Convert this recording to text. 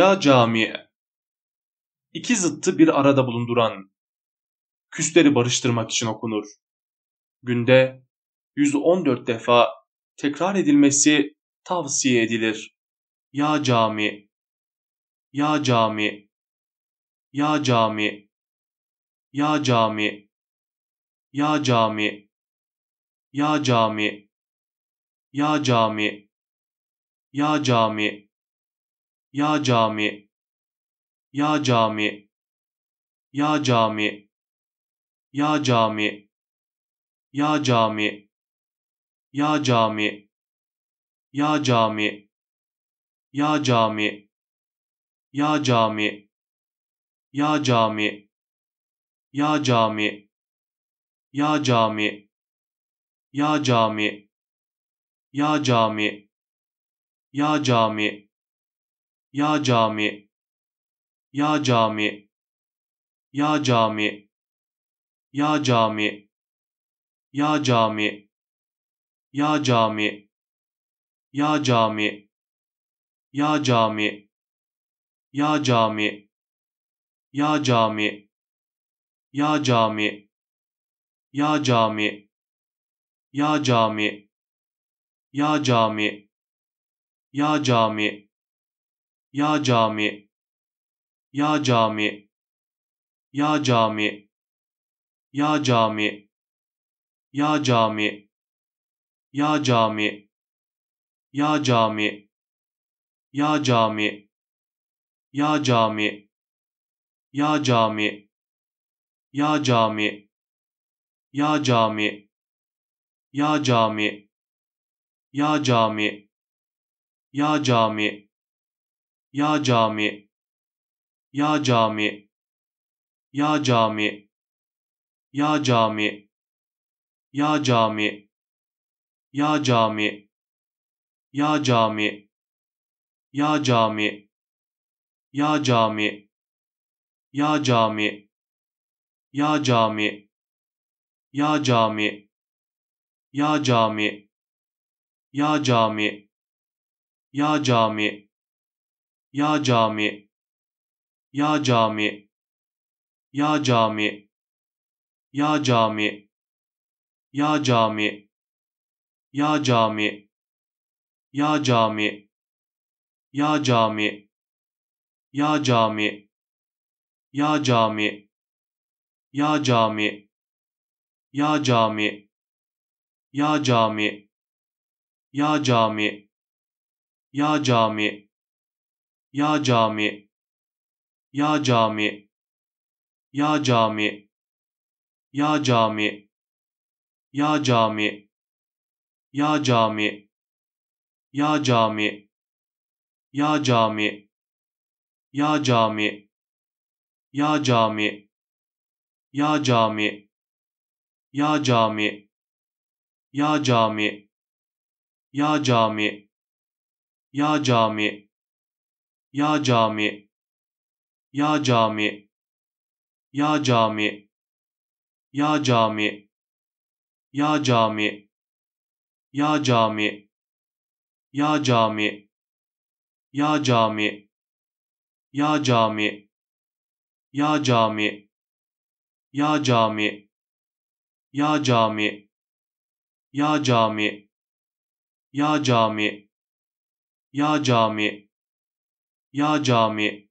ya camiye. iki zıttı bir arada bulunduran, küsleri barıştırmak için okunur. Günde 114 defa tekrar edilmesi tavsiye edilir. Ya cami, ya cami, ya cami, ya cami, ya cami, ya cami, ya cami, ya cami. Ya cami. Ya cami. Ya cami. Ya cami. Ya cami. Ya cami. Ya cami. Ya cami. Ya cami. Ya cami. Ya cami. Ya cami. Ya cami. Ya cami. Ya cami. Ya cami. Ya cami. Ya cami. Ya cami. Ya cami. Ya cami. Ya cami. Ya cami. Ya cami. Ya cami. Ya cami. Ya cami. Ya cami. Ya cami. Ya cami. Ya cami. Ya cami. Ya cami. Ya cami. Ya cami. Ya cami. Ya cami. Ya cami. Ya cami. Ya cami. Ya cami. Ya cami. Ya cami. Ya cami. Ya cami. Ya cami. Ya cami. Ya cami. Ya cami. Ya cami. Ya cami. Ya cami. Ya cami. Ya cami. Ya cami. Ya cami. Ya cami. Ya cami. Ya cami. Ya cami. Ya cami. Ya cami. Ya cami. Ya cami. Ya cami. Ya cami. Ya cami. Ya cami. Ya cami. Ya cami. Ya cami. Ya cami. Ya cami. Ya cami. Ya cami. Ya cami. Ya cami. Ya cami. Ya cami. Ya cami. Ya cami. Ya cami. Ya cami. Ya cami. Ya cami. Ya cami. Ya cami. Ya cami. Ya cami. Ya cami. Ya cami. Ya cami. Ya cami. Ya cami. Ya cami. Ya cami. Ya cami. Ya cami. Ya cami. Ya cami. Ya cami. Ya cami. Ya cami. Ya cami. Ya cami. Ya Cami